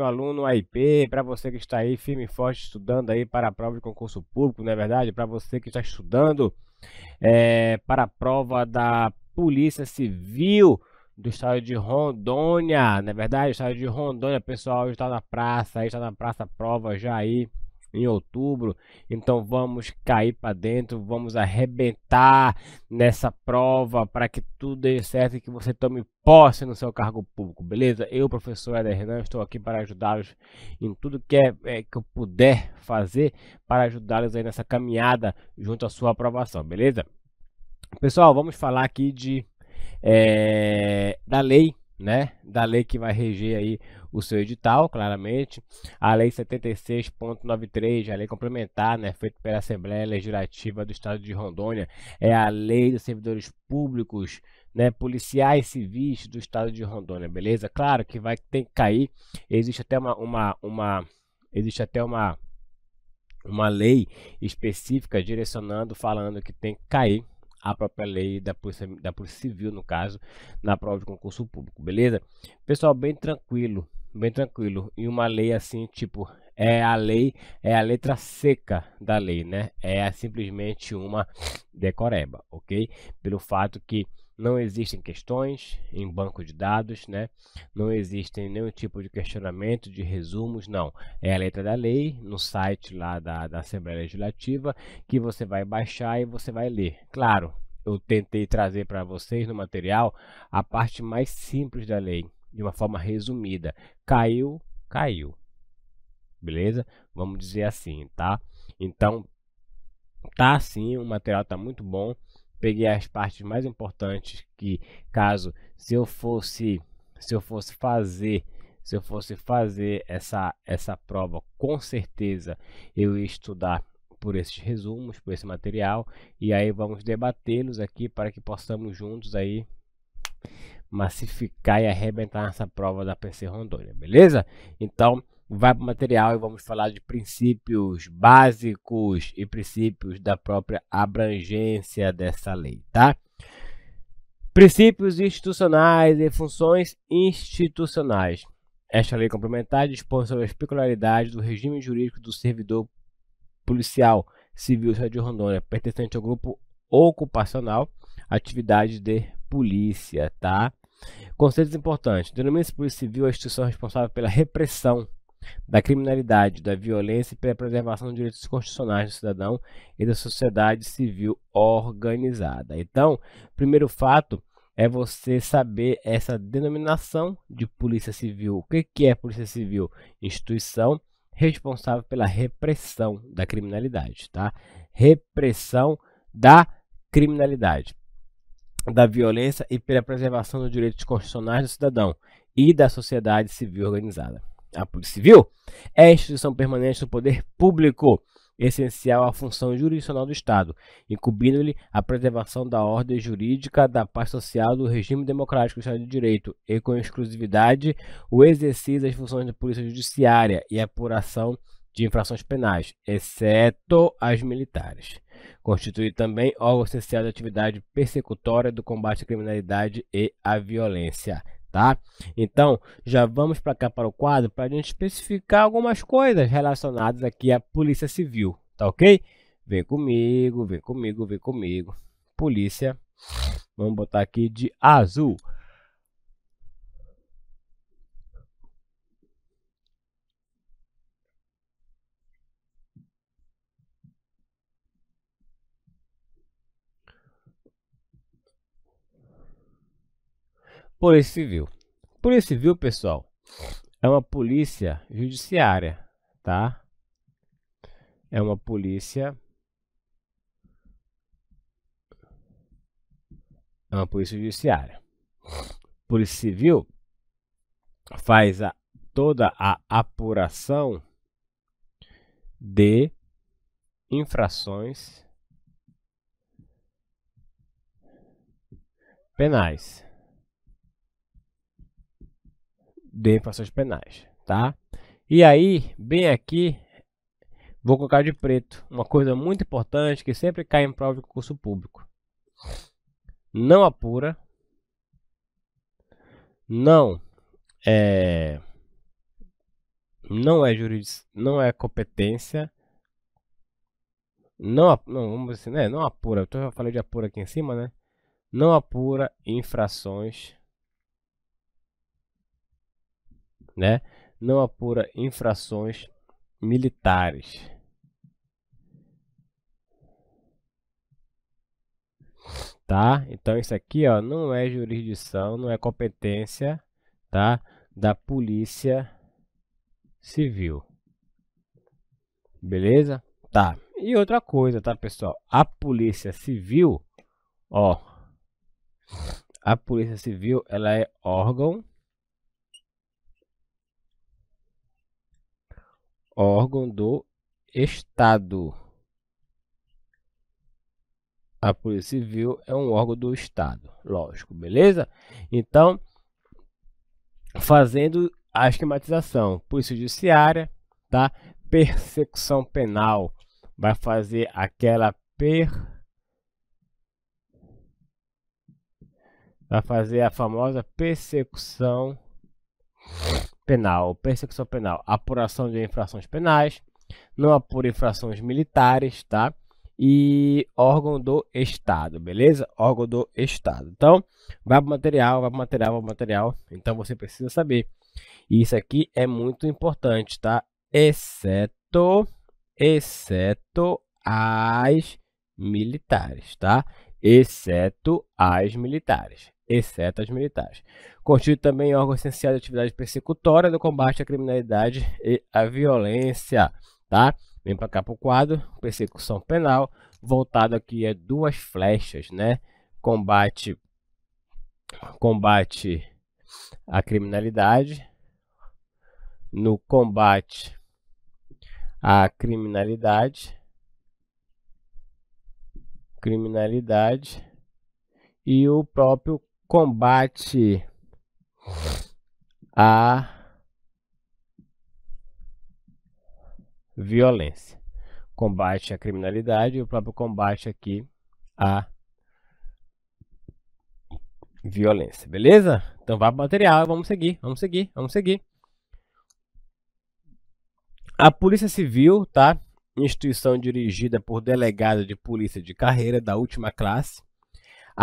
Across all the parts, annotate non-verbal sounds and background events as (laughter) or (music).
próprio aluno AIP, para você que está aí firme e forte estudando aí para a prova de concurso público, não é verdade? Para você que está estudando é, para a prova da Polícia Civil do estado de Rondônia, não é verdade? O estado de Rondônia, pessoal, está na praça, está na praça prova já aí em outubro. Então vamos cair para dentro, vamos arrebentar nessa prova para que tudo dê certo e que você tome posse no seu cargo público, beleza? Eu, professor Eder Renan, estou aqui para ajudá-los em tudo que, é, é, que eu puder fazer para ajudá-los aí nessa caminhada junto à sua aprovação, beleza? Pessoal, vamos falar aqui de é, da lei, né? Da lei que vai reger aí o seu edital, claramente. A Lei 76.93, a lei complementar, né, feita pela Assembleia Legislativa do Estado de Rondônia, é a Lei dos Servidores Públicos, né, policiais civis do Estado de Rondônia, beleza? Claro que vai ter que cair. Existe até uma, uma, uma existe até uma uma lei específica direcionando, falando que tem que cair a própria lei da Polícia, da Polícia Civil, no caso, na prova de concurso público, beleza? Pessoal, bem tranquilo, bem tranquilo. E uma lei assim, tipo, é a lei, é a letra seca da lei, né? É simplesmente uma decoreba, ok? Pelo fato que não existem questões em banco de dados, né? Não existem nenhum tipo de questionamento, de resumos, não. É a letra da lei no site lá da, da Assembleia Legislativa que você vai baixar e você vai ler. Claro, eu tentei trazer para vocês no material a parte mais simples da lei, de uma forma resumida. Caiu, caiu. Beleza? Vamos dizer assim, tá? Então, tá sim, o material tá muito bom peguei as partes mais importantes que caso se eu fosse se eu fosse fazer se eu fosse fazer essa essa prova com certeza eu ia estudar por esses resumos, por esse material, e aí vamos debatê-los aqui para que possamos juntos aí massificar e arrebentar essa prova da PC Rondônia, beleza? Então, vai para o material e vamos falar de princípios básicos e princípios da própria abrangência dessa lei, tá? Princípios institucionais e funções institucionais. Esta lei complementar dispõe sobre as peculiaridades do regime jurídico do servidor policial civil de Rondônia, pertencente ao grupo ocupacional, atividade de polícia, tá? Conceitos importantes. Denomina-se polícia civil a instituição responsável pela repressão da criminalidade, da violência e pela preservação dos direitos constitucionais do cidadão e da sociedade civil organizada. Então, primeiro fato é você saber essa denominação de polícia civil. O que é polícia civil? Instituição responsável pela repressão da criminalidade, tá? Repressão da criminalidade, da violência e pela preservação dos direitos constitucionais do cidadão e da sociedade civil organizada a Polícia Civil, é a instituição permanente do poder público, essencial à função jurisdicional do Estado, incumbindo-lhe a preservação da ordem jurídica, da paz social, do regime democrático do Estado de Direito e, com exclusividade, o exercício das funções da Polícia Judiciária e a apuração de infrações penais, exceto as militares. Constitui também órgão essencial da atividade persecutória do combate à criminalidade e à violência tá? Então, já vamos para cá para o quadro para a gente especificar algumas coisas relacionadas aqui à Polícia Civil, tá ok? Vem comigo, vem comigo, vem comigo. Polícia, vamos botar aqui de azul. Polícia Civil. Polícia Civil, pessoal, é uma polícia judiciária, tá? É uma polícia é uma polícia judiciária. Polícia Civil faz a, toda a apuração de infrações penais de infrações penais, tá? E aí, bem aqui, vou colocar de preto uma coisa muito importante que sempre cai em prova de concurso público. Não apura, não é não é juris, não é competência, não, não vamos dizer, assim, né? Não apura. Eu já falei de apura aqui em cima, né? Não apura infrações né? Não apura infrações militares. Tá? Então isso aqui, ó, não é jurisdição, não é competência, tá? Da Polícia Civil. Beleza? Tá. E outra coisa, tá, pessoal? A Polícia Civil, ó, a Polícia Civil, ela é órgão órgão do Estado. A Polícia Civil é um órgão do Estado, lógico, beleza? Então, fazendo a esquematização, Polícia Judiciária, tá? Persecução penal, vai fazer aquela per vai fazer a famosa persecução penal, perseguição penal, apuração de infrações penais, não apura infrações militares, tá? E órgão do Estado, beleza? Órgão do Estado. Então, vai para material, vai para material, vai para material. Então, você precisa saber. E isso aqui é muito importante, tá? Exceto, exceto as militares, tá? Exceto as militares exceto as militares. Constitui também órgão essencial de atividade persecutória do combate à criminalidade e à violência, tá? Vem para cá para o quadro, persecução penal, voltado aqui a é duas flechas, né? Combate, combate à criminalidade, no combate à criminalidade, criminalidade e o próprio combate a violência, combate à criminalidade e o próprio combate aqui à violência, beleza? Então vá para o material, vamos seguir, vamos seguir, vamos seguir. A Polícia Civil, tá? Instituição dirigida por delegado de polícia de carreira da última classe,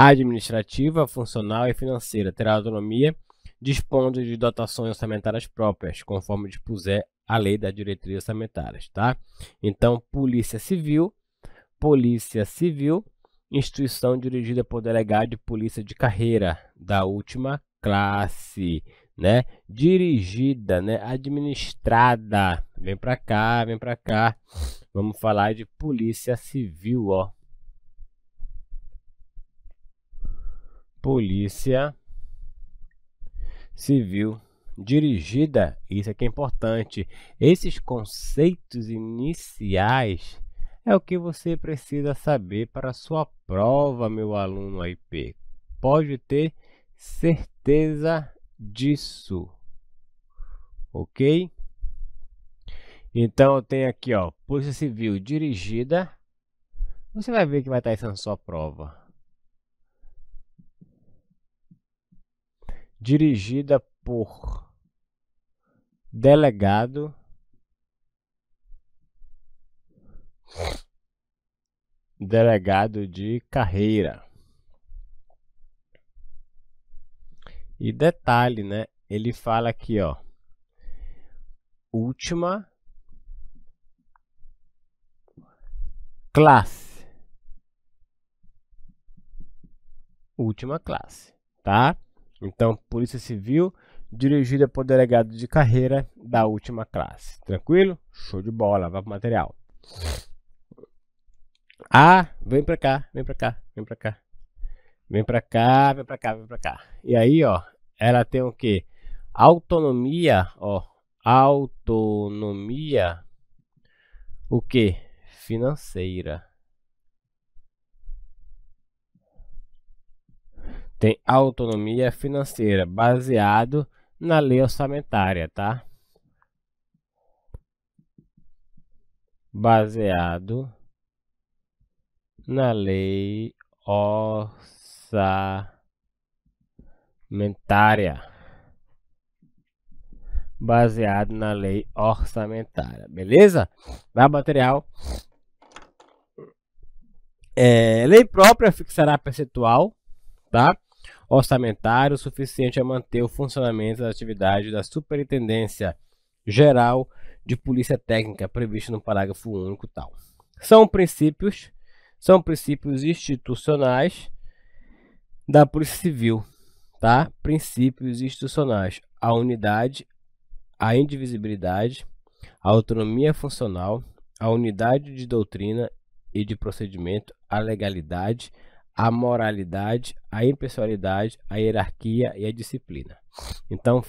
administrativa, funcional e financeira, terá autonomia, dispondo de dotações orçamentárias próprias, conforme dispuser a lei da diretriz orçamentárias, tá? Então, Polícia Civil, Polícia Civil, instituição dirigida por delegado de polícia de carreira da última classe, né? Dirigida, né? Administrada. Vem para cá, vem para cá. Vamos falar de Polícia Civil, ó. Polícia Civil dirigida. Isso é que é importante. Esses conceitos iniciais é o que você precisa saber para a sua prova, meu aluno IP. Pode ter certeza disso. OK? Então eu tenho aqui, ó, Polícia Civil dirigida. Você vai ver que vai tá estar isso na sua prova. dirigida por delegado delegado de carreira. E detalhe, né? Ele fala aqui, ó. Última classe. Última classe, tá? Então, Polícia Civil dirigida por delegado de carreira da última classe. Tranquilo? Show de bola, vai pro material. Ah, vem pra cá, vem pra cá, vem pra cá. Vem pra cá, vem pra cá, vem pra cá. E aí, ó, ela tem o quê? Autonomia, ó. Autonomia. O que? Financeira. tem autonomia financeira baseado na lei orçamentária, tá? Baseado na lei orçamentária. Baseado na lei orçamentária, beleza? Vai material. É, lei própria fixará percentual, tá? orçamentário suficiente a manter o funcionamento das atividades da Superintendência Geral de Polícia Técnica previsto no parágrafo único tal. São princípios, são princípios institucionais da Polícia Civil, tá? Princípios institucionais, a unidade, a indivisibilidade, a autonomia funcional, a unidade de doutrina e de procedimento, a legalidade, a moralidade, a impessoalidade, a hierarquia e a disciplina. Então,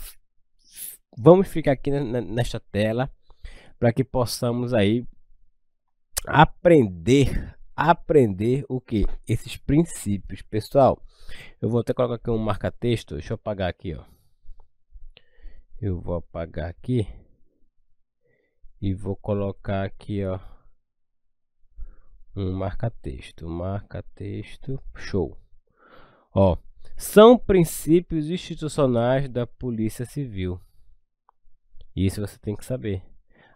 vamos ficar aqui nesta tela para que possamos aí aprender aprender o que esses princípios, pessoal. Eu vou até colocar aqui um marca-texto, deixa eu apagar aqui, ó. Eu vou apagar aqui e vou colocar aqui, ó um marca-texto, marca-texto, show. Ó, são princípios institucionais da Polícia Civil. Isso você tem que saber.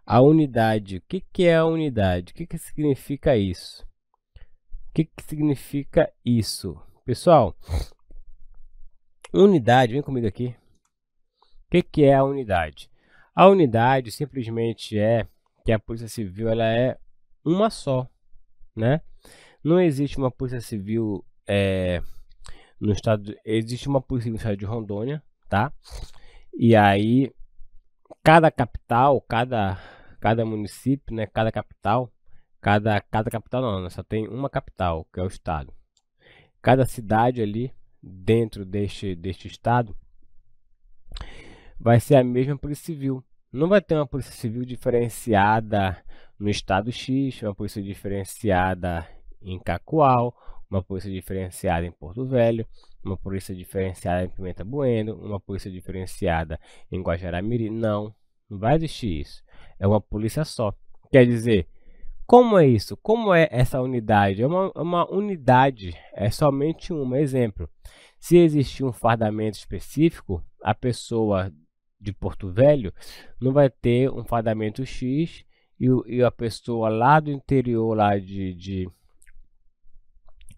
A unidade, o que, que é a unidade? O que, que significa isso? O que, que significa isso? Pessoal, unidade, vem comigo aqui. O que, que é a unidade? A unidade simplesmente é que a Polícia Civil ela é uma só né? Não existe uma polícia civil é, no estado. Existe uma polícia civil no estado de Rondônia, tá? E aí, cada capital, cada, cada município, né? Cada capital, cada, cada capital não, né, só tem uma capital, que é o estado. Cada cidade ali dentro deste, deste estado vai ser a mesma polícia civil. Não vai ter uma polícia civil diferenciada no estado X, uma polícia diferenciada em Cacoal, uma polícia diferenciada em Porto Velho, uma polícia diferenciada em Pimenta Bueno, uma polícia diferenciada em Guajará-Mirim. Não, não vai existir isso. É uma polícia só. Quer dizer, como é isso? Como é essa unidade? É uma, é uma unidade, é somente um exemplo. Se existir um fardamento específico, a pessoa de Porto Velho, não vai ter um fardamento X e, e a pessoa lá do interior lá de, de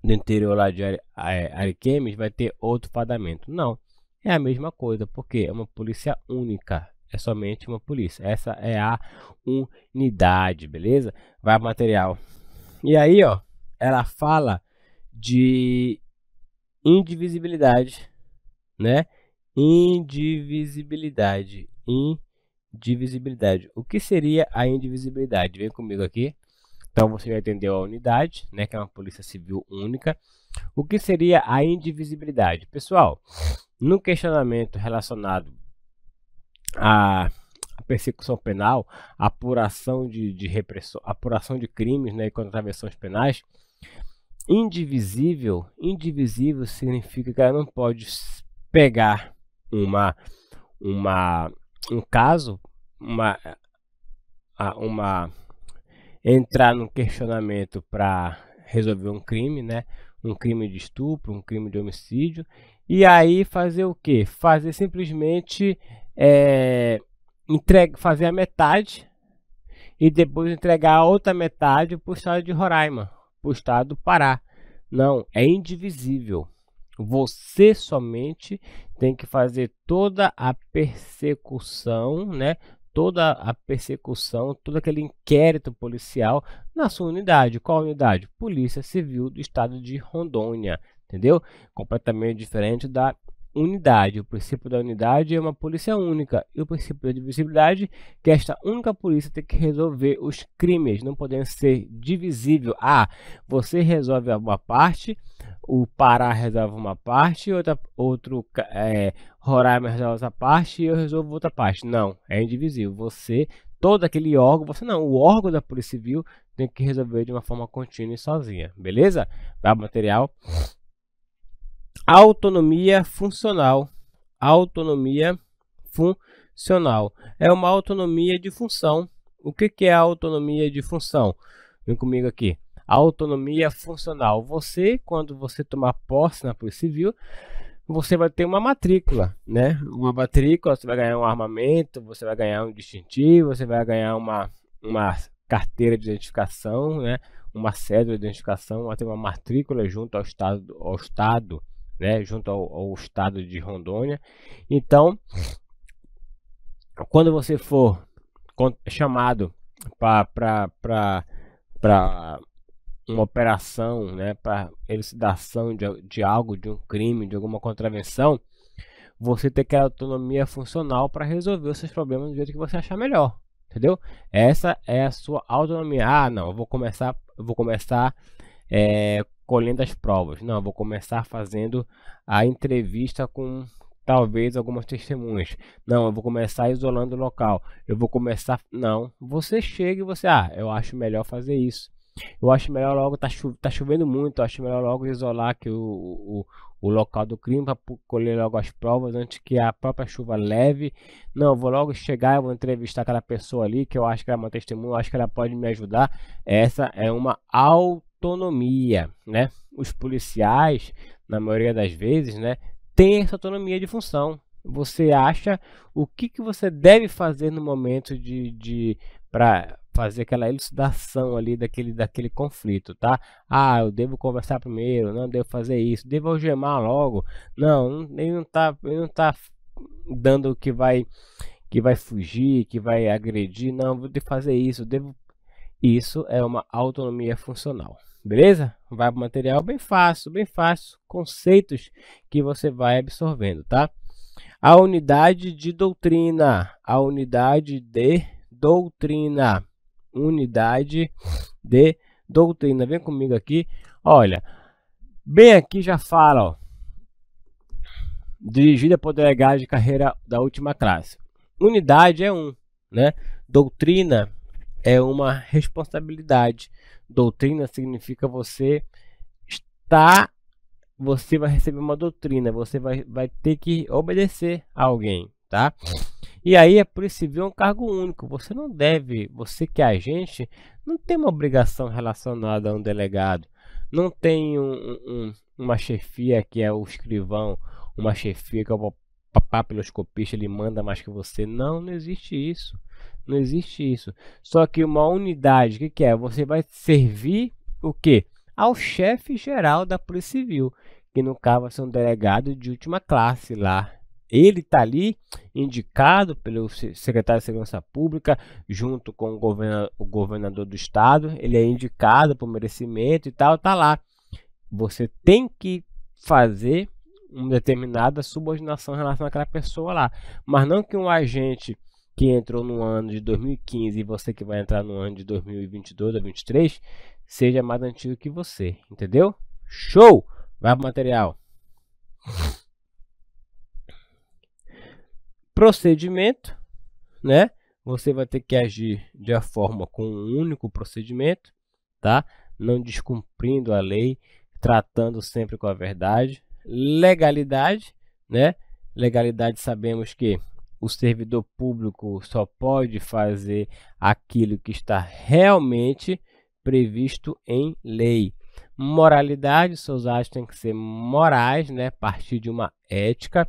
do interior lá de Ariquemes vai ter outro fardamento. Não, é a mesma coisa, porque é uma polícia única, é somente uma polícia. Essa é a unidade, beleza? Vai material. E aí, ó, ela fala de indivisibilidade, né? Indivisibilidade. Indivisibilidade. O que seria a indivisibilidade? Vem comigo aqui. Então você já entendeu a unidade, né, que é uma polícia civil única. O que seria a indivisibilidade? Pessoal, no questionamento relacionado à persecução penal, apuração de, de repressão, apuração de crimes né, e contravenções penais, indivisível, indivisível significa que ela não pode pegar uma, uma, um caso, uma, uma entrar num questionamento para resolver um crime, né? Um crime de estupro, um crime de homicídio, e aí fazer o que? Fazer simplesmente é, entregue, fazer a metade e depois entregar a outra metade para o estado de Roraima, para o estado do Pará. Não, é indivisível. Você somente tem que fazer toda a persecução, né? Toda a persecução, todo aquele inquérito policial na sua unidade. Qual unidade? Polícia Civil do Estado de Rondônia, entendeu? Completamente diferente da unidade. O princípio da unidade é uma polícia única e o princípio da divisibilidade que esta única polícia tem que resolver os crimes, não podendo ser divisível. Ah, você resolve uma parte, o Pará resolve uma parte, outra, outro é, Roraima resolve outra parte e eu resolvo outra parte. Não, é indivisível. Você, todo aquele órgão, você não, o órgão da Polícia Civil tem que resolver de uma forma contínua e sozinha, beleza? Vai o material autonomia funcional. Autonomia funcional é uma autonomia de função. O que, que é a autonomia de função? Vem comigo aqui. Autonomia funcional. Você, quando você tomar posse na Polícia Civil, você vai ter uma matrícula, né? Uma matrícula, você vai ganhar um armamento, você vai ganhar um distintivo, você vai ganhar uma, uma carteira de identificação, né? Uma cédula de identificação, vai ter uma matrícula junto ao estado, ao estado né, junto ao, ao estado de Rondônia. Então, quando você for chamado para uma operação, né, para elucidação de, de algo, de um crime, de alguma contravenção, você tem que ter autonomia funcional para resolver os seus problemas do jeito que você achar melhor, entendeu? Essa é a sua autonomia. Ah, não, eu vou começar, eu vou começar é, colhendo as provas. Não, vou começar fazendo a entrevista com talvez algumas testemunhas. Não, eu vou começar isolando o local. Eu vou começar. Não, você chega e você, ah, eu acho melhor fazer isso. Eu acho melhor logo, tá, cho tá chovendo muito, eu acho melhor logo isolar que o, o, o local do crime para colher logo as provas antes que a própria chuva leve. Não, vou logo chegar, eu vou entrevistar aquela pessoa ali que eu acho que ela é uma testemunha, eu acho que ela pode me ajudar. Essa é uma auto autonomia, né? Os policiais, na maioria das vezes, né, têm essa autonomia de função. Você acha o que, que você deve fazer no momento de, de para fazer aquela elucidação ali daquele, daquele conflito, tá? Ah, eu devo conversar primeiro, não devo fazer isso, devo algemar logo. Não, ele não tá, ele não tá dando o que vai que vai fugir, que vai agredir, não, vou de fazer isso, devo. Isso é uma autonomia funcional. Beleza? Vai para o material bem fácil, bem fácil. Conceitos que você vai absorvendo, tá? A unidade de doutrina. A unidade de doutrina. Unidade de doutrina. Vem comigo aqui. Olha, bem aqui já fala, ó. Dirigida por delegado de carreira da última classe. Unidade é um, né? Doutrina é uma responsabilidade. Doutrina significa você está você vai receber uma doutrina, você vai, vai ter que obedecer a alguém, tá? E aí é por isso que um cargo único. Você não deve, você que é agente, não tem uma obrigação relacionada a um delegado. Não tem um, um, uma chefia que é o escrivão, uma chefia que é o papiloscopista, ele manda mais que você. Não, não existe isso. Não existe isso. Só que uma unidade, o que, que é? Você vai servir o quê? Ao chefe geral da Polícia Civil, que no caso vai ser um delegado de última classe lá. Ele está ali indicado pelo secretário de Segurança Pública, junto com o, governador, o governador do estado. Ele é indicado por merecimento e tal, tá lá. Você tem que fazer uma determinada subordinação em relação àquela pessoa lá. Mas não que um agente que entrou no ano de 2015 e você que vai entrar no ano de 2022 ou 2023 seja mais antigo que você, entendeu? Show! Vai pro material. Procedimento, né? Você vai ter que agir de forma com um único procedimento, tá? Não descumprindo a lei, tratando sempre com a verdade. Legalidade, né? Legalidade sabemos que o servidor público só pode fazer aquilo que está realmente previsto em lei. Moralidade, seus atos têm que ser morais, né? Partir de uma ética.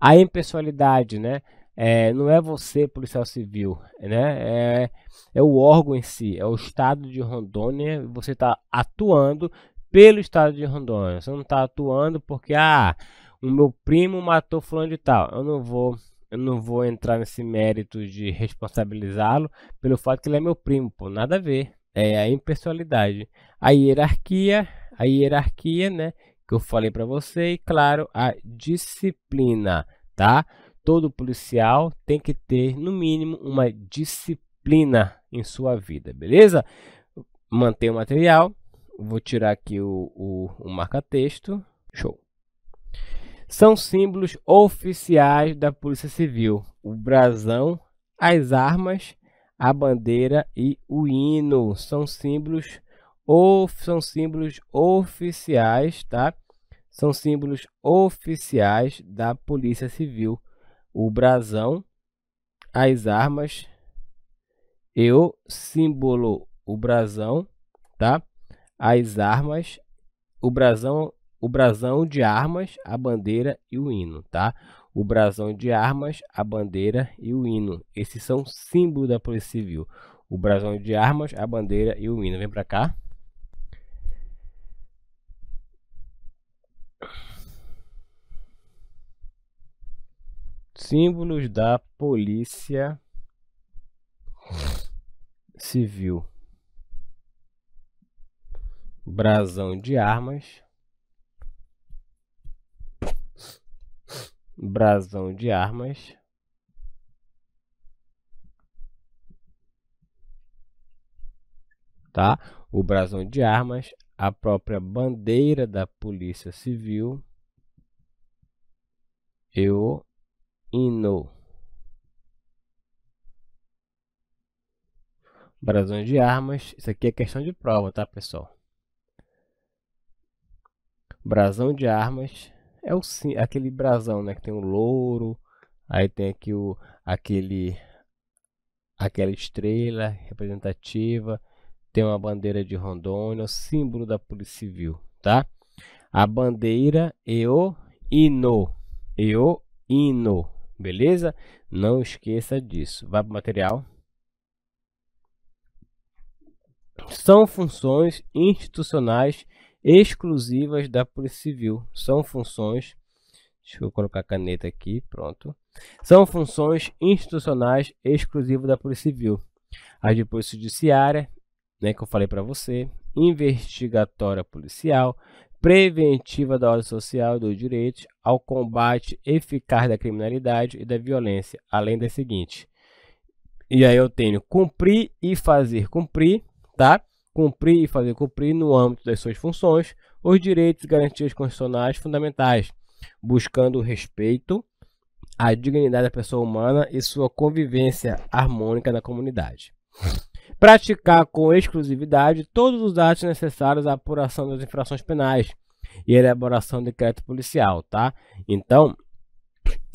A impessoalidade, né? É, não é você, policial civil, né? É, é o órgão em si, é o estado de Rondônia. Você está atuando pelo estado de Rondônia. Você não está atuando porque, ah, o meu primo matou fulano de tal. Eu não vou eu não vou entrar nesse mérito de responsabilizá-lo pelo fato que ele é meu primo, pô, nada a ver. É a impessoalidade. A hierarquia, a hierarquia, né, que eu falei para você, e claro, a disciplina, tá? Todo policial tem que ter, no mínimo, uma disciplina em sua vida, beleza? Manter o material, vou tirar aqui o, o, o marca-texto, show são símbolos oficiais da Polícia Civil: o brasão, as armas, a bandeira e o hino. São símbolos ou são símbolos oficiais, tá? São símbolos oficiais da Polícia Civil: o brasão, as armas e o símbolo, o brasão, tá? As armas, o brasão o brasão de armas, a bandeira e o hino, tá? O brasão de armas, a bandeira e o hino. Esses são símbolos da Polícia Civil. O brasão de armas, a bandeira e o hino. Vem para cá. Símbolos da Polícia Civil. Brasão de armas brasão de armas. Tá? O brasão de armas, a própria bandeira da Polícia Civil eu inou. Brasão de armas, isso aqui é questão de prova, tá, pessoal? Brasão de armas é o sim, é aquele brasão, né? Que tem o louro, aí tem aqui o aquele aquela estrela representativa, tem uma bandeira de Rondônia, o símbolo da Polícia Civil, tá? A bandeira e o hino, e o hino, beleza? Não esqueça disso. Vai para o material. São funções institucionais exclusivas da Polícia Civil. São funções, deixa eu colocar a caneta aqui, pronto. São funções institucionais exclusivas da Polícia Civil. a de Polícia Judiciária, né, que eu falei para você, investigatória policial, preventiva da ordem social e dos direitos, ao combate eficaz da criminalidade e da violência, além das seguintes. E aí eu tenho cumprir e fazer cumprir, tá? cumprir e fazer cumprir, no âmbito das suas funções, os direitos e garantias constitucionais fundamentais, buscando o respeito à dignidade da pessoa humana e sua convivência harmônica na comunidade. Praticar com exclusividade todos os atos necessários à apuração das infrações penais e elaboração de decreto policial, tá? Então,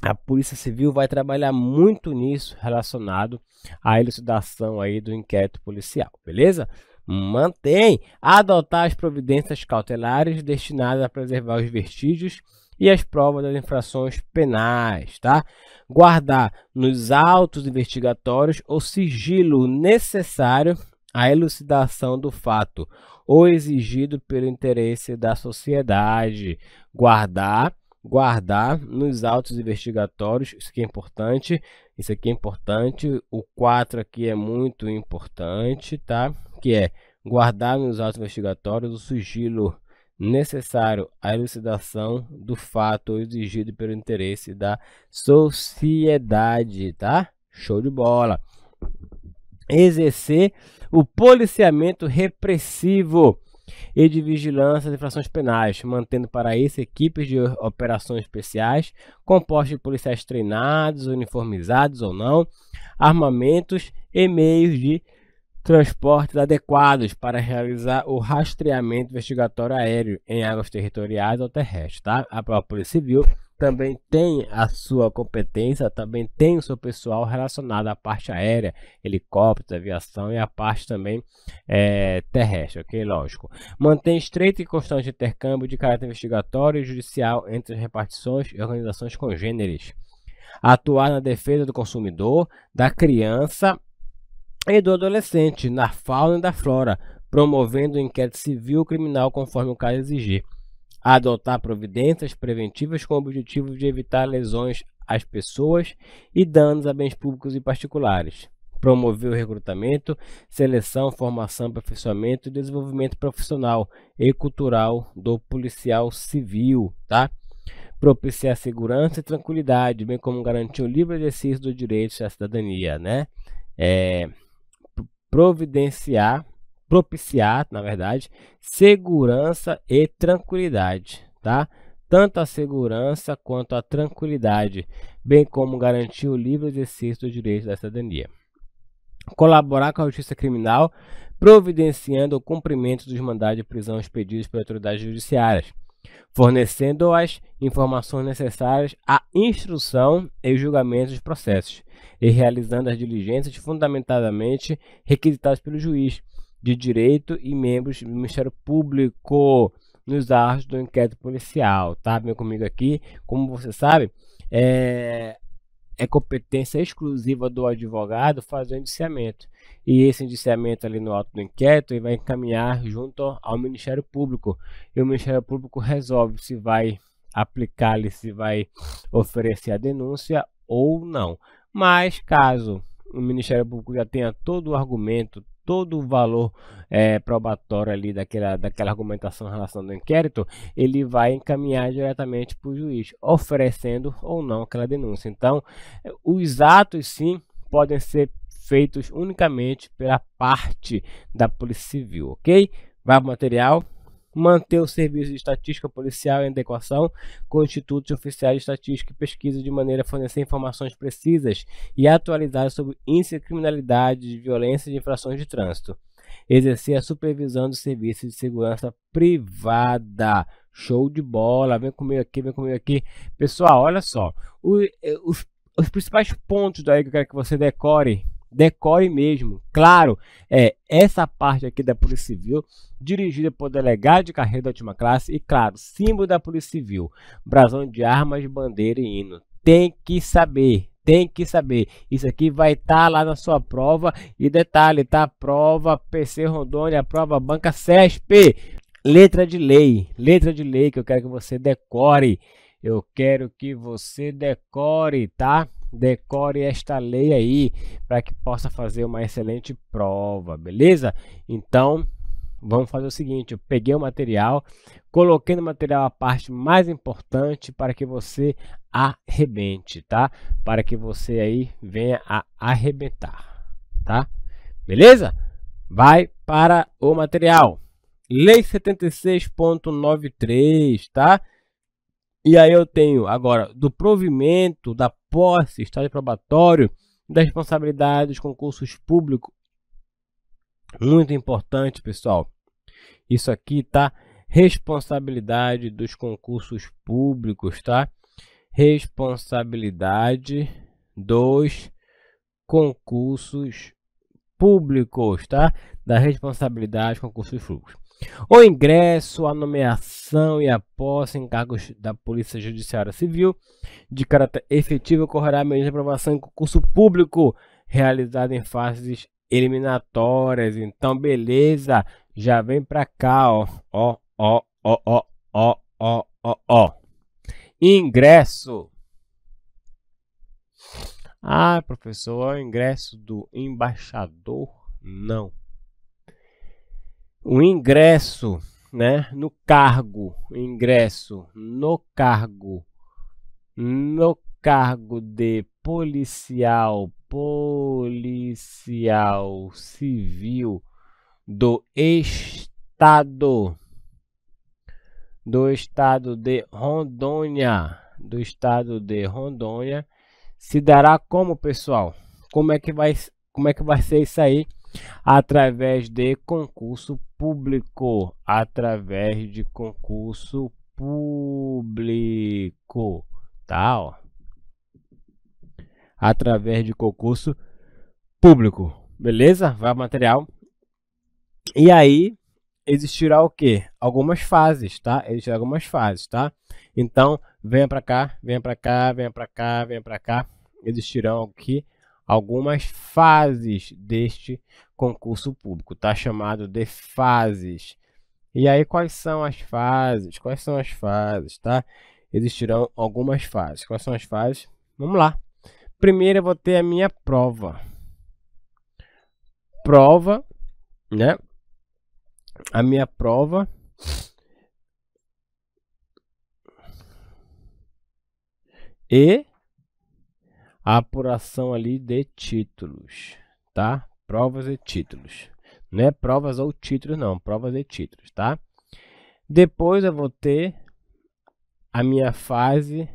a Polícia Civil vai trabalhar muito nisso relacionado à elucidação aí do inquérito policial, beleza? mantém adotar as providências cautelares destinadas a preservar os vestígios e as provas das infrações penais, tá? Guardar nos autos investigatórios o sigilo necessário à elucidação do fato ou exigido pelo interesse da sociedade. Guardar guardar nos autos investigatórios, isso aqui é importante, isso aqui é importante, o 4 aqui é muito importante, tá? Que é guardar nos autos investigatórios o sigilo necessário à elucidação do fato exigido pelo interesse da sociedade, tá? Show de bola. Exercer o policiamento repressivo e de vigilância de infrações penais, mantendo para isso equipes de operações especiais, compostas de policiais treinados, uniformizados ou não, armamentos e meios de transportes adequados para realizar o rastreamento investigatório aéreo em águas territoriais ou terrestres. Tá? A Polícia Civil também tem a sua competência, também tem o seu pessoal relacionado à parte aérea, helicóptero, aviação e a parte também é, terrestre, ok? Lógico. Mantém estreito e constante intercâmbio de caráter investigatório e judicial entre as repartições e organizações congêneres. Atuar na defesa do consumidor, da criança e do adolescente, na fauna e da flora, promovendo o inquérito civil criminal conforme o caso exigir a adotar providências preventivas com o objetivo de evitar lesões às pessoas e danos a bens públicos e particulares, promover o recrutamento, seleção, formação, aperfeiçoamento e desenvolvimento profissional e cultural do policial civil, tá? Propiciar segurança e tranquilidade, bem como garantir o livre exercício dos direitos à cidadania, né? É, providenciar propiciar, na verdade, segurança e tranquilidade, tá? Tanto a segurança quanto a tranquilidade, bem como garantir o livre exercício do direito da cidadania. Colaborar com a justiça criminal, providenciando o cumprimento dos mandados de prisão expedidos pelas autoridades judiciárias, fornecendo as informações necessárias à instrução e julgamento dos processos, e realizando as diligências fundamentadamente requisitadas pelo juiz, de Direito e membros do Ministério Público nos autos do inquérito policial, tá? Vem comigo aqui. Como você sabe, é, é competência exclusiva do advogado fazer o indiciamento. E esse indiciamento ali no auto do inquérito ele vai encaminhar junto ao Ministério Público. E o Ministério Público resolve se vai aplicar, se vai oferecer a denúncia ou não. Mas caso o Ministério Público já tenha todo o argumento, todo o valor é, probatório ali daquela, daquela argumentação em relação ao inquérito, ele vai encaminhar diretamente para o juiz, oferecendo ou não aquela denúncia. Então, é, os atos sim podem ser feitos unicamente pela parte da Polícia Civil, ok? Vai para o material manter o serviço de estatística policial em adequação com institutos oficiais de estatística e pesquisa de maneira a fornecer informações precisas e atualizadas sobre índice de criminalidade, violência e infrações de trânsito. Exercer a supervisão do serviço de segurança privada. Show de bola, vem comigo aqui, vem comigo aqui. Pessoal, olha só, os, eh, os, os principais pontos daí que eu quero que você decore decore mesmo. Claro, é essa parte aqui da Polícia Civil, dirigida por delegado de carreira da última classe e, claro, símbolo da Polícia Civil, brasão de armas, bandeira e hino. Tem que saber, tem que saber. Isso aqui vai estar tá lá na sua prova. E detalhe, tá? Prova PC Rondônia, prova Banca CESP. Letra de lei, letra de lei que eu quero que você decore. Eu quero que você decore, tá? Decore esta lei aí para que possa fazer uma excelente prova, beleza? Então, vamos fazer o seguinte: eu peguei o material, coloquei no material a parte mais importante para que você arrebente, tá? Para que você aí venha a arrebentar, tá? Beleza? Vai para o material. Lei 76.93, tá? E aí eu tenho agora do provimento, da posse, estágio probatório, da responsabilidade dos concursos públicos. Muito importante, pessoal. Isso aqui tá responsabilidade dos concursos públicos, tá? Responsabilidade dos concursos públicos, tá? Da responsabilidade dos concursos públicos. O ingresso, a nomeação e a posse em cargos da Polícia Judiciária Civil de caráter efetivo ocorrerá mediante aprovação em concurso público realizado em fases eliminatórias. Então, beleza, já vem pra cá, ó, ó, ó, ó, ó, ó, ó, ó, ó. Ingresso. Ah, professor, é o ingresso do embaixador? Não o ingresso né, no cargo, ingresso no cargo, no cargo de policial, policial civil do estado, do estado de Rondônia, do estado de Rondônia, se dará como pessoal? Como é que vai, como é que vai ser isso aí? através de concurso público, através de concurso público, tá? Ó. Através de concurso público, beleza? Vai o material. E aí existirá o que? Algumas fases, tá? Existirá algumas fases, tá? Então venha para cá, venha para cá, venha para cá, venha para cá. Existirão aqui algumas fases deste concurso público, tá chamado de fases. E aí quais são as fases? Quais são as fases, tá? Existirão algumas fases. Quais são as fases? Vamos lá. Primeiro eu vou ter a minha prova. Prova, né? A minha prova e a apuração ali de títulos, tá? Provas e títulos. Não é provas ou títulos, não. Provas e títulos, tá? Depois eu vou ter a minha fase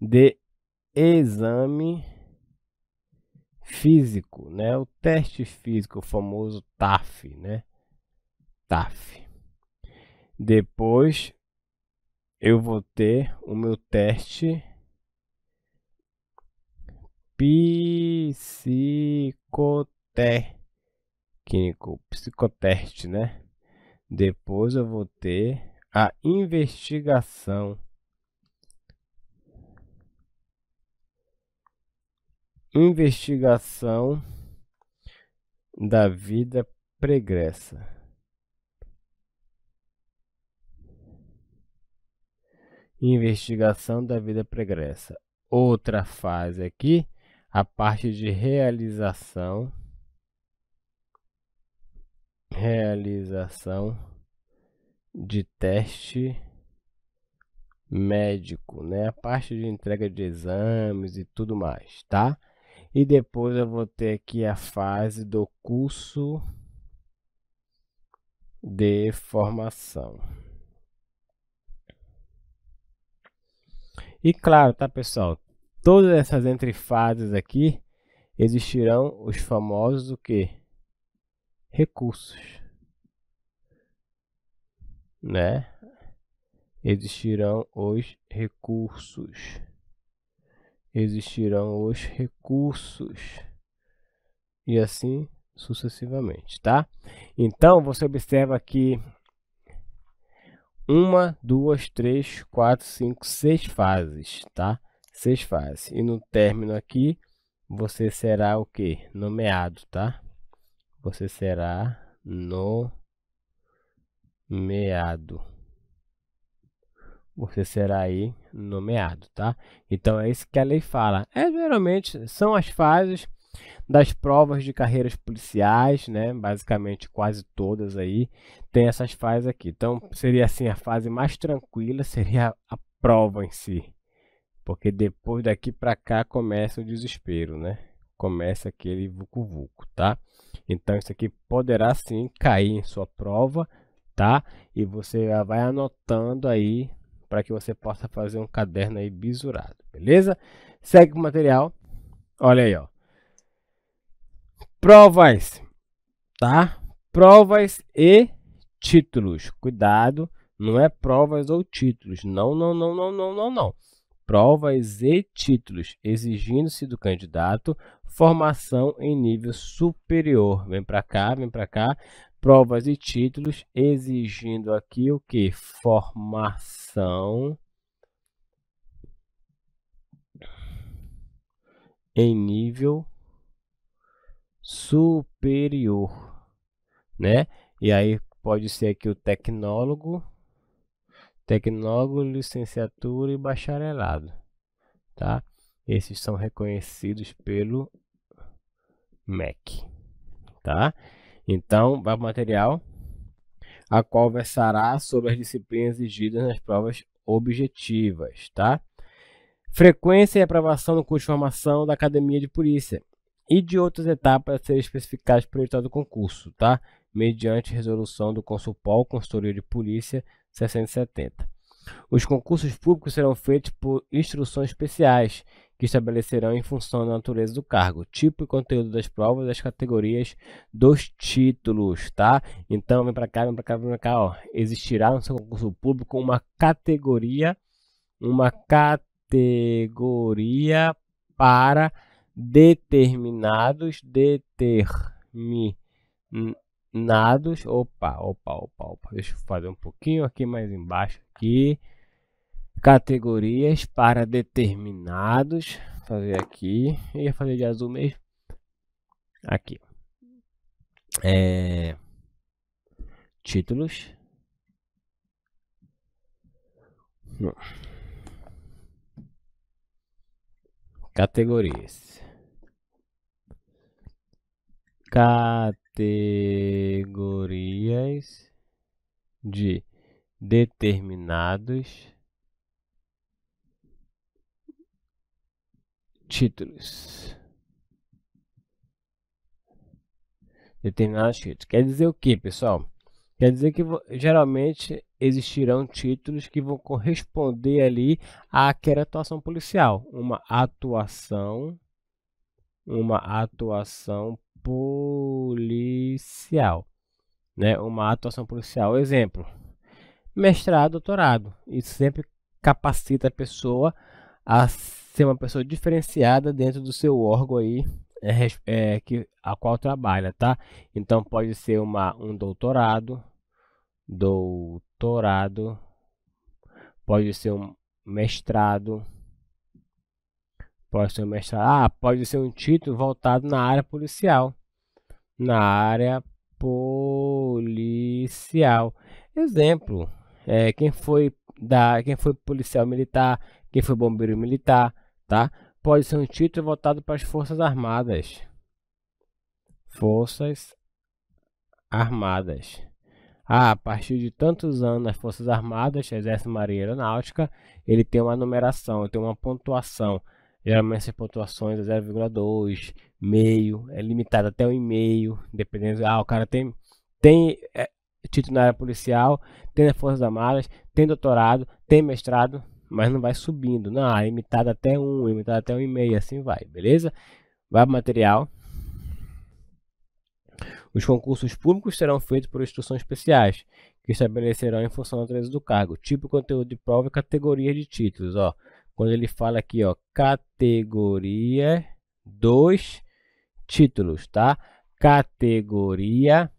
de exame físico, né? O teste físico, o famoso TAF, né? TAF. Depois eu vou ter o meu teste psicotécnico, psicoteste, né? Depois eu vou ter a investigação. Investigação da vida pregressa. Investigação da vida pregressa. Outra fase aqui a parte de realização, realização de teste médico, né? A parte de entrega de exames e tudo mais, tá? E depois eu vou ter aqui a fase do curso de formação. E claro, tá pessoal, todas essas entrefases aqui, existirão os famosos o quê? Recursos. Né? Existirão os recursos. Existirão os recursos. E assim sucessivamente, tá? Então, você observa que uma, duas, três, quatro, cinco, seis fases, tá? seis fases. E no término aqui, você será o que? Nomeado, tá? Você será nomeado. Você será aí nomeado, tá? Então é isso que a lei fala. É geralmente são as fases das provas de carreiras policiais, né? Basicamente quase todas aí tem essas fases aqui. Então seria assim a fase mais tranquila, seria a prova em si. Porque depois daqui para cá começa o desespero, né? Começa aquele vucu-vucu, tá? Então isso aqui poderá sim cair em sua prova, tá? E você já vai anotando aí para que você possa fazer um caderno aí bisurado, beleza? Segue o material. Olha aí, ó. Provas, tá? Provas e títulos. Cuidado, não é provas ou títulos. Não, não, não, não, não, não, não provas e títulos, exigindo-se do candidato formação em nível superior. Vem para cá, vem para cá. Provas e títulos, exigindo aqui o que? Formação em nível superior, né? E aí pode ser aqui o tecnólogo tecnólogo, licenciatura e bacharelado, tá? Esses são reconhecidos pelo MEC, tá? Então, vai para o material, a qual versará sobre as disciplinas exigidas nas provas objetivas, tá? Frequência e aprovação no curso de formação da Academia de Polícia e de outras etapas a serem especificadas o resultado do concurso, tá? Mediante resolução do Consulpol, Consultoria de Polícia, 670. Os concursos públicos serão feitos por instruções especiais, que estabelecerão em função da natureza do cargo, tipo e conteúdo das provas, das categorias, dos títulos, tá? Então vem para cá, vem para cá, vem para cá, ó. Existirá no seu concurso público uma categoria, uma categoria para determinados determinados nados. Opa, opa, opa, opa. Deixa eu fazer um pouquinho aqui mais embaixo aqui. Categorias para determinados. Fazer aqui. Eu ia fazer de azul mesmo. Aqui. É... Títulos. Não. Hum. Categorias. Categorias categorias de determinados títulos. Determinados títulos. Quer dizer o que, pessoal? Quer dizer que geralmente existirão títulos que vão corresponder ali àquela atuação policial. Uma atuação, uma atuação policial, né? Uma atuação policial, exemplo, mestrado, doutorado. Isso sempre capacita a pessoa a ser uma pessoa diferenciada dentro do seu órgão aí é, é, que a qual trabalha, tá? Então pode ser uma um doutorado, doutorado, pode ser um mestrado, Pode ser um mestrado, ah, pode ser um título voltado na área policial. Na área policial. Exemplo, é, quem foi da, quem foi policial militar, quem foi bombeiro militar, tá? Pode ser um título voltado para as Forças Armadas. Forças Armadas. Ah, a partir de tantos anos, as Forças Armadas, Exército, Marinha e Aeronáutica, ele tem uma numeração, tem uma pontuação. Geralmente essas pontuações é 0,2, meio, é limitado até 1,5, dependendo. Ah, o cara tem, tem é, título na área policial, tem nas Forças Armadas, tem doutorado, tem mestrado, mas não vai subindo. Não, é ah, limitado até 1, limitado até 1,5, assim vai, beleza? Vai pro material. Os concursos públicos serão feitos por instituições especiais, que estabelecerão em função da natureza do cargo, tipo, conteúdo de prova e categoria de títulos. Ó. Quando ele fala aqui, ó, categoria dos títulos, tá? Categoria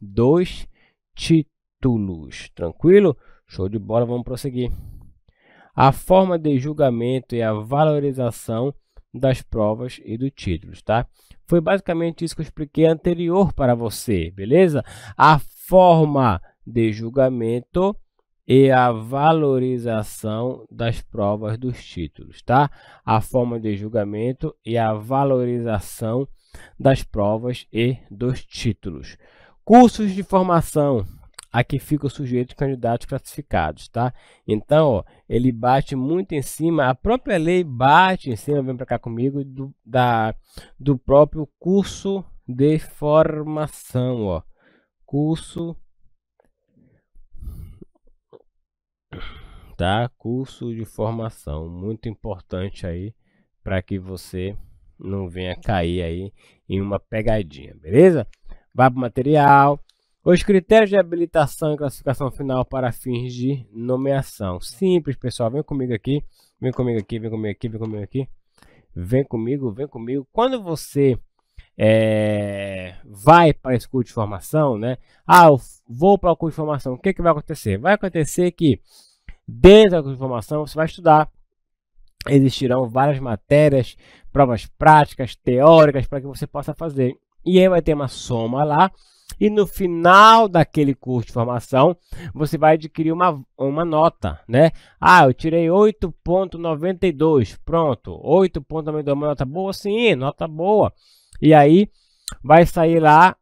dos títulos. Tranquilo? Show de bola, vamos prosseguir. A forma de julgamento e a valorização das provas e dos títulos, tá? Foi basicamente isso que eu expliquei anterior para você, beleza? A forma de julgamento e a valorização das provas dos títulos, tá? A forma de julgamento e a valorização das provas e dos títulos. Cursos de formação, aqui fica o sujeito candidatos classificados, tá? Então, ó, ele bate muito em cima, a própria lei bate em cima, vem para cá comigo, do, da, do próprio curso de formação, ó. Curso tá? Curso de formação muito importante aí para que você não venha cair aí em uma pegadinha, beleza? Vá para o material. Os critérios de habilitação e classificação final para fins de nomeação. Simples, pessoal. Vem comigo aqui. Vem comigo aqui, vem comigo aqui, vem comigo aqui. Vem comigo, vem comigo. Quando você é, vai para esse curso de formação, né? Ah, eu vou para o curso de formação. O que, que vai acontecer? Vai acontecer que Dentro da formação você vai estudar. Existirão várias matérias, provas práticas, teóricas, para que você possa fazer. E aí vai ter uma soma lá. E no final daquele curso de formação, você vai adquirir uma, uma nota, né? Ah, eu tirei 8.92, pronto. 8.92, uma nota boa? Sim, nota boa. E aí vai sair lá,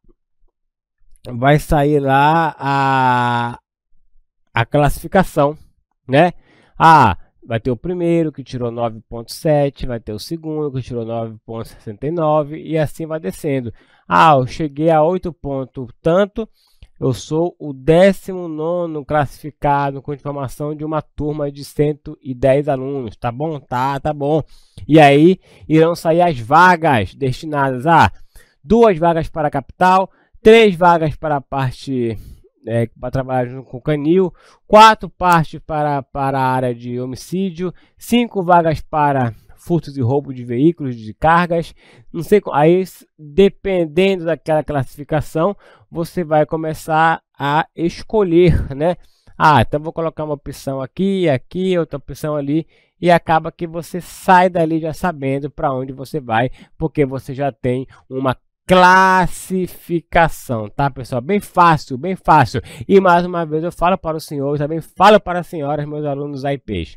vai sair lá a, a classificação, né? Ah, vai ter o primeiro que tirou 9.7, vai ter o segundo que tirou 9.69 e assim vai descendo. Ah, eu cheguei a 8 ponto tanto, eu sou o 19 classificado com informação de uma turma de 110 alunos, tá bom? Tá, tá bom. E aí irão sair as vagas destinadas a duas vagas para a capital, três vagas para a parte é, para trabalhar junto com o Canil, quatro partes para, para a área de homicídio, cinco vagas para furtos e roubo de veículos, de cargas, não sei, aí dependendo daquela classificação, você vai começar a escolher, né? Ah, então vou colocar uma opção aqui, aqui, outra opção ali, e acaba que você sai dali já sabendo para onde você vai, porque você já tem uma classificação, tá, pessoal? Bem fácil, bem fácil. E mais uma vez eu falo para o senhor, também falo para as senhoras, meus alunos IPs.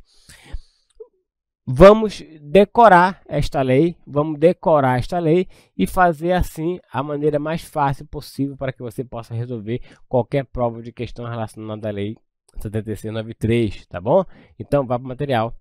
Vamos decorar esta lei, vamos decorar esta lei e fazer assim a maneira mais fácil possível para que você possa resolver qualquer prova de questão relacionada à lei 7693, tá bom? Então, vá para o material.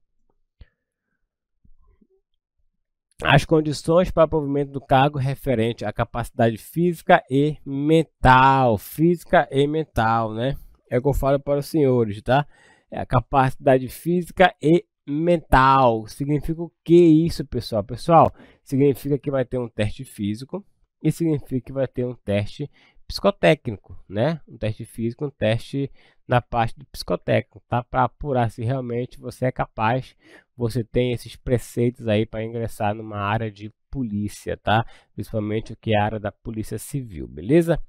as condições para provimento do cargo referente à capacidade física e mental, física e mental, né? É o que eu falo para os senhores, tá? É a capacidade física e mental. Significa o que isso, pessoal? Pessoal, significa que vai ter um teste físico e significa que vai ter um teste psicotécnico, né? Um teste físico, um teste na parte do psicotécnico, tá? Para apurar se realmente você é capaz, você tem esses preceitos aí para ingressar numa área de polícia, tá? Principalmente o que é a área da polícia civil, beleza?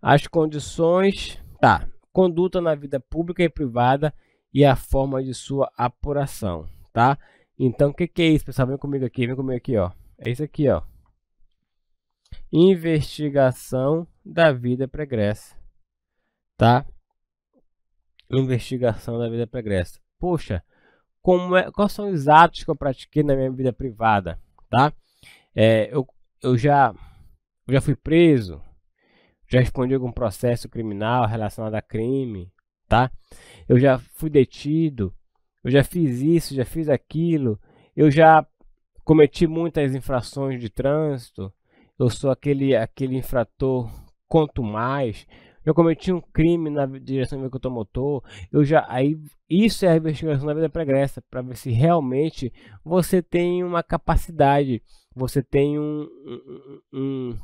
As condições, tá? Conduta na vida pública e privada e a forma de sua apuração, tá? Então, o que, que é isso, pessoal? Vem comigo aqui, vem comigo aqui, ó. É isso aqui, ó. Investigação da vida pregressa, tá? Investigação da vida pregressa. Poxa, é, quais são os atos que eu pratiquei na minha vida privada, tá? É, eu, eu, já, eu já fui preso, já respondi algum processo criminal relacionado a crime, tá? Eu já fui detido, eu já fiz isso, já fiz aquilo, eu já cometi muitas infrações de trânsito, eu sou aquele, aquele infrator quanto mais, eu cometi um crime na direção do automotor. eu já aí isso é a investigação da vida pregressa para ver se realmente você tem uma capacidade, você tem um, um,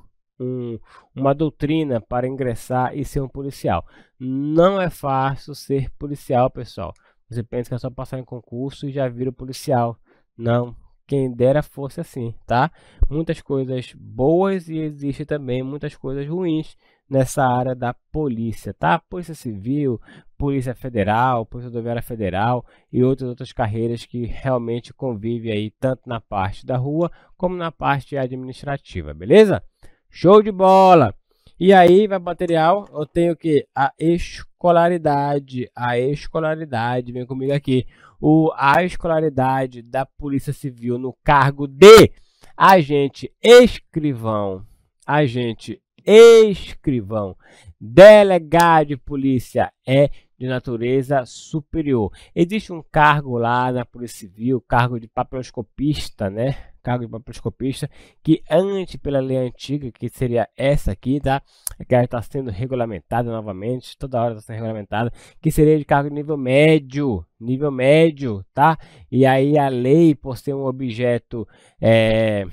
um, uma doutrina para ingressar e ser um policial. Não é fácil ser policial, pessoal. Você pensa que é só passar em concurso e já vira policial. Não, quem dera fosse assim, tá? Muitas coisas boas e existe também muitas coisas ruins nessa área da polícia, tá? Polícia Civil, Polícia Federal, Polícia Rodoviária Federal e outras outras carreiras que realmente convive aí tanto na parte da rua como na parte administrativa, beleza? Show de bola! E aí, vai material, eu tenho que a escolaridade, a escolaridade, vem comigo aqui, o, a escolaridade da Polícia Civil no cargo de agente escrivão, agente escrivão. Delegado de polícia é de natureza superior. Existe um cargo lá na Polícia Civil, cargo de papiloscopista, né? Cargo de papiloscopista, que antes pela lei antiga, que seria essa aqui, tá? Que está sendo regulamentada novamente, toda hora está sendo regulamentada, que seria de cargo de nível médio, nível médio, tá? E aí a lei, por ser um objeto é,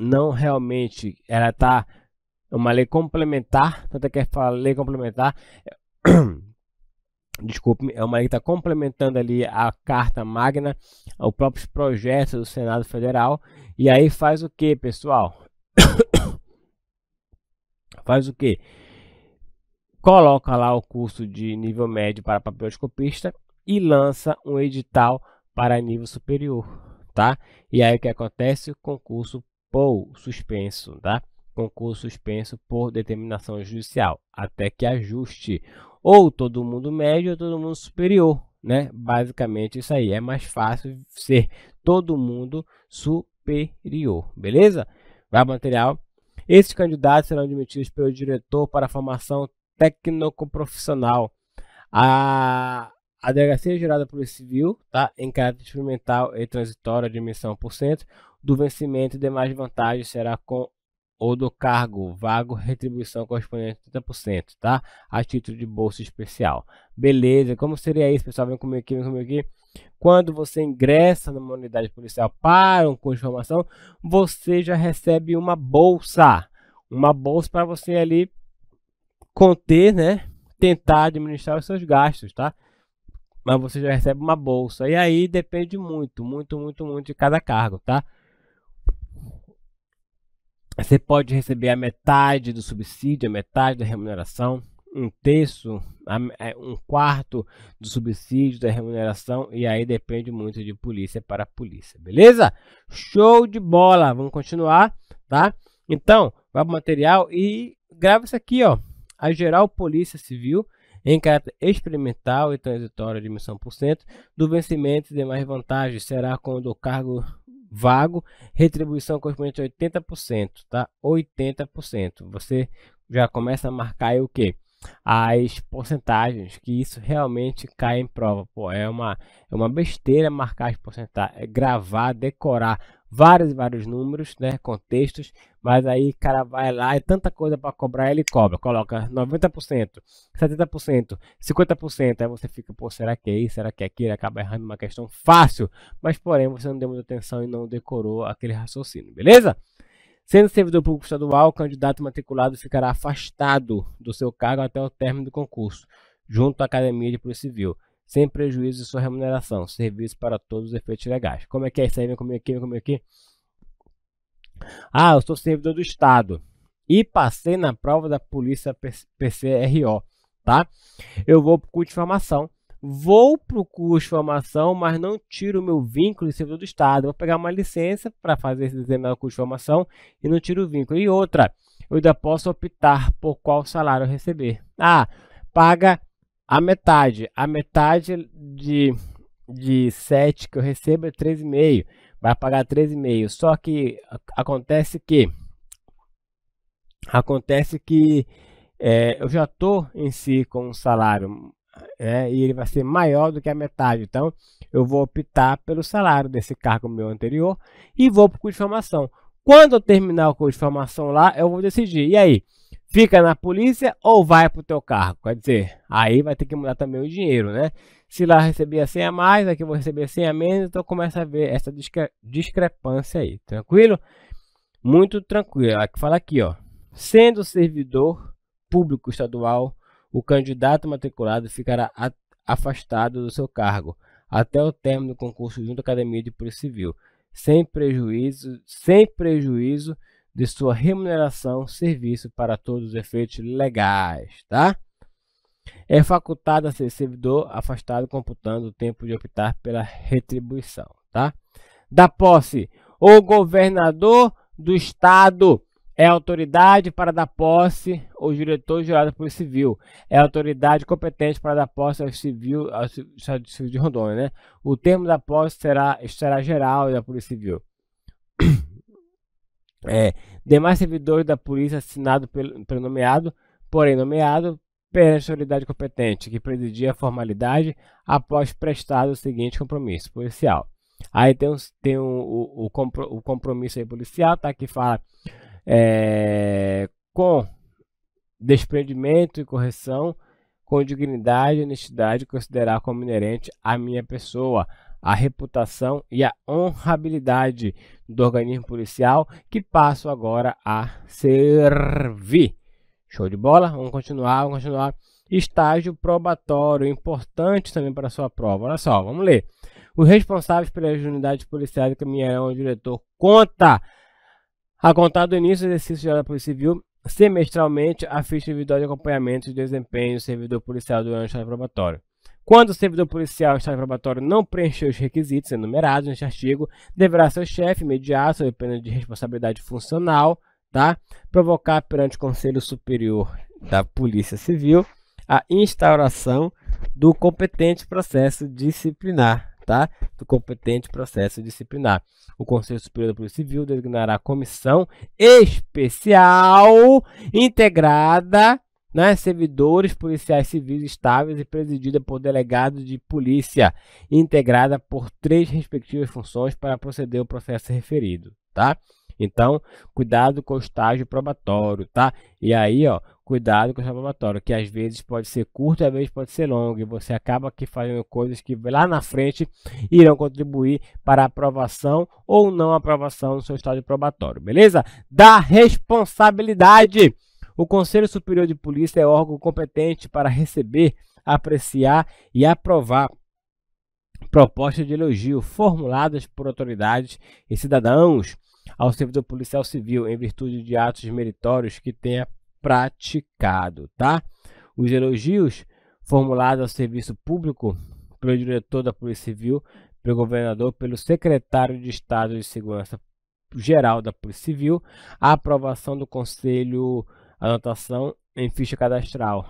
não realmente, ela está uma lei complementar, tanto é que é a lei complementar, (coughs) desculpe, é uma lei que está complementando ali a Carta Magna, os próprios projetos do Senado Federal, e aí faz o que, pessoal? (coughs) faz o que? Coloca lá o curso de nível médio para papeloscopista e lança um edital para nível superior, tá? E aí o que acontece? O concurso pô, suspenso, tá? concurso suspenso por determinação judicial, até que ajuste ou todo mundo médio ou todo mundo superior, né? Basicamente isso aí, é mais fácil ser todo mundo superior, beleza? Vai material. Esses candidatos serão admitidos pelo diretor para formação técnico-profissional. A, a delegacia gerada por Civil, tá? em caráter experimental e transitório admissão por cento, do vencimento e demais vantagens será com ou do cargo vago retribuição correspondente a 30%, tá? A título de bolsa especial. Beleza, como seria isso, pessoal? Vem comigo aqui, vem comigo aqui. Quando você ingressa numa unidade policial para um curso de formação, você já recebe uma bolsa. Uma bolsa para você ali conter, né? Tentar administrar os seus gastos, tá? Mas você já recebe uma bolsa. E aí depende muito, muito, muito, muito de cada cargo, tá? Você pode receber a metade do subsídio, a metade da remuneração, um terço, é, um quarto do subsídio da remuneração e aí depende muito de polícia para polícia, beleza? Show de bola! Vamos continuar, tá? Então, vai o material e grava isso aqui, ó. A Geral Polícia Civil em caráter experimental e transitório de emissão por cento, do vencimento e demais vantagens será quando o cargo vago, retribuição correspondente a 80%, tá? 80%. Você já começa a marcar o que? As porcentagens, que isso realmente cai em prova. Pô, é uma, é uma besteira marcar as porcentagens, gravar, decorar vários e vários números, né, contextos, mas aí o cara vai lá, e é tanta coisa para cobrar, ele cobra, coloca 90%, 70%, 50%, aí você fica, pô, será que é isso, será que é aquilo, acaba errando uma questão fácil, mas porém você não deu muita atenção e não decorou aquele raciocínio, beleza? Sendo servidor público estadual, o candidato matriculado ficará afastado do seu cargo até o término do concurso, junto à Academia de Polícia Civil sem prejuízo de sua remuneração, serviço para todos os efeitos legais. Como é que é isso aí? Vem comigo aqui, vem comigo aqui. Ah, eu sou servidor do Estado e passei na prova da Polícia PCRO, tá? Eu vou para o curso de formação. Vou para o curso de formação, mas não tiro o meu vínculo de servidor do Estado. Vou pegar uma licença para fazer esse determinado curso de formação e não tiro o vínculo. E outra, eu ainda posso optar por qual salário receber. Ah, paga a metade, a metade de, de 7 que eu recebo é meio Vai pagar meio Só que acontece que acontece que é, eu já tô em si com um salário é, e ele vai ser maior do que a metade. Então, eu vou optar pelo salário desse cargo meu anterior e vou para o curso de formação. Quando eu terminar o curso de formação lá, eu vou decidir. E aí? fica na polícia ou vai para o teu cargo. Quer dizer, aí vai ter que mudar também o dinheiro, né? Se lá receber sem a mais, aqui eu vou receber sem a menos, então começa a ver essa discre discrepância aí, tranquilo? Muito tranquilo. Aqui fala aqui, ó. Sendo servidor público estadual, o candidato matriculado ficará afastado do seu cargo até o término do concurso junto à Academia de Polícia Civil, sem prejuízo, sem prejuízo de sua remuneração, serviço para todos os efeitos legais, tá? É facultado a ser servidor afastado computando o tempo de optar pela retribuição, tá? Da posse, o governador do estado é autoridade para dar posse ao diretor jurado por civil. É autoridade competente para dar posse ao civil, ao civil de Rondônia, né? O termo da posse será, será geral da Polícia Civil. É, demais servidores da polícia assinado pelo, pelo nomeado, porém nomeado pela autoridade competente, que presidia a formalidade após prestado o seguinte compromisso policial. Aí tem, um, tem um, o, o, o, compromisso policial, tá? Que fala é, com desprendimento e correção, com dignidade e honestidade, considerar como inerente a minha pessoa, a reputação e a honrabilidade do organismo policial, que passo agora a servir. Show de bola? Vamos continuar, vamos continuar. Estágio probatório, importante também para a sua prova. Olha só, vamos ler. Os responsáveis pelas unidades policiais encaminharão ao diretor conta, a contar do início do exercício da Polícia Civil, semestralmente a ficha individual de acompanhamento de desempenho do servidor policial durante o probatório. Quando o servidor policial está em probatório não preencher os requisitos enumerados neste artigo, deverá seu chefe mediar sob pena de responsabilidade funcional, tá? provocar perante o Conselho Superior da Polícia Civil a instauração do competente processo disciplinar, tá? Do competente processo disciplinar. O Conselho Superior da Polícia Civil designará comissão especial integrada né, servidores policiais civis estáveis e presidida por delegados de polícia, integrada por três respectivas funções para proceder ao processo referido, tá? Então, cuidado com o estágio probatório, tá? E aí, ó, cuidado com o estágio probatório, que às vezes pode ser curto, às vezes pode ser longo, e você acaba aqui fazendo coisas que lá na frente irão contribuir para aprovação ou não aprovação do seu estágio probatório, beleza? Da responsabilidade! O Conselho Superior de Polícia é órgão competente para receber, apreciar e aprovar propostas de elogio formuladas por autoridades e cidadãos ao servidor policial civil em virtude de atos meritórios que tenha praticado, tá? Os elogios formulados ao serviço público pelo diretor da Polícia Civil, pelo governador, pelo secretário de Estado de Segurança Geral da Polícia Civil, a aprovação do Conselho anotação em ficha cadastral,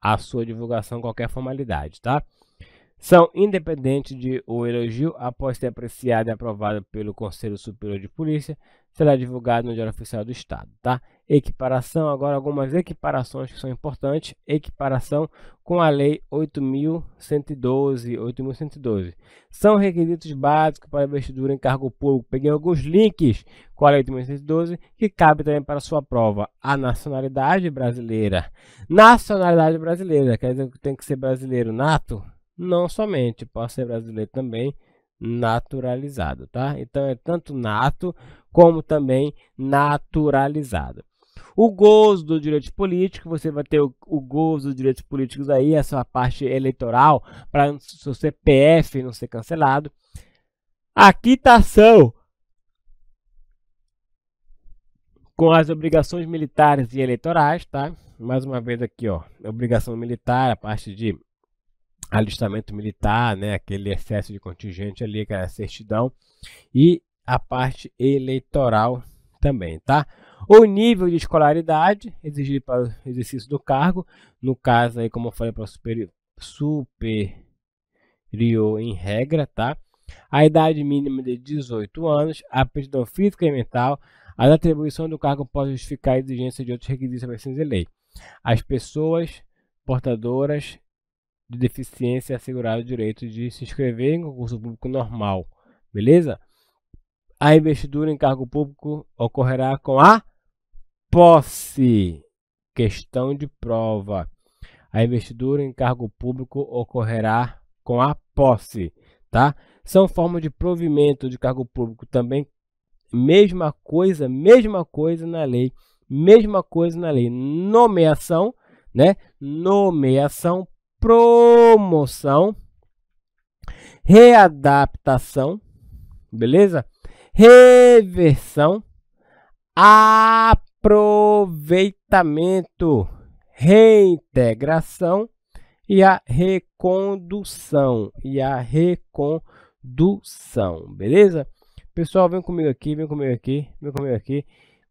a sua divulgação qualquer formalidade, tá? São independentes de o elogio após ser apreciado e aprovado pelo Conselho Superior de Polícia, será divulgado no Diário Oficial do Estado, tá? equiparação, agora algumas equiparações que são importantes, equiparação com a lei 8.112, 8.112. São requisitos básicos para investidura em cargo público. Peguei alguns links com a lei 8.112 que cabe também para sua prova. A nacionalidade brasileira. Nacionalidade brasileira, quer dizer que tem que ser brasileiro nato? Não somente, pode ser brasileiro também naturalizado, tá? Então é tanto nato como também naturalizado. O gozo do direito político, você vai ter o, o gozo dos direitos políticos aí, essa parte eleitoral, para seu CPF não ser cancelado. A quitação com as obrigações militares e eleitorais, tá? Mais uma vez aqui, ó, obrigação militar, a parte de alistamento militar, né, aquele excesso de contingente ali, aquela certidão, e a parte eleitoral também, tá? o nível de escolaridade exigido para o exercício do cargo, no caso aí, como eu falei, para superior, superior em regra, tá? A idade mínima de 18 anos, a aptidão física e mental, a atribuição do cargo pode justificar a exigência de outros requisitos estabelecidos em lei. As pessoas portadoras de deficiência asseguraram o direito de se inscrever em concurso público normal, beleza? A investidura em cargo público ocorrerá com a posse. Questão de prova. A investidura em cargo público ocorrerá com a posse, tá? São formas de provimento de cargo público também. Mesma coisa, mesma coisa na lei. Mesma coisa na lei. Nomeação, né? Nomeação, promoção, readaptação, beleza? Reversão, a aproveitamento, reintegração e a recondução e a recondução, beleza? Pessoal, vem comigo aqui, vem comigo aqui, vem comigo aqui.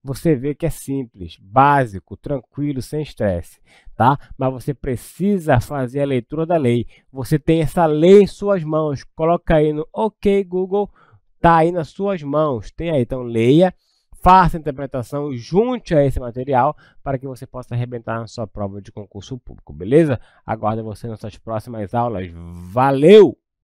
Você vê que é simples, básico, tranquilo, sem estresse, tá? Mas você precisa fazer a leitura da lei. Você tem essa lei em suas mãos. Coloca aí no OK Google, tá aí nas suas mãos. Tem aí, então leia faça a interpretação, junte a esse material para que você possa arrebentar na sua prova de concurso público, beleza? Aguardo você nas nossas próximas aulas. Valeu!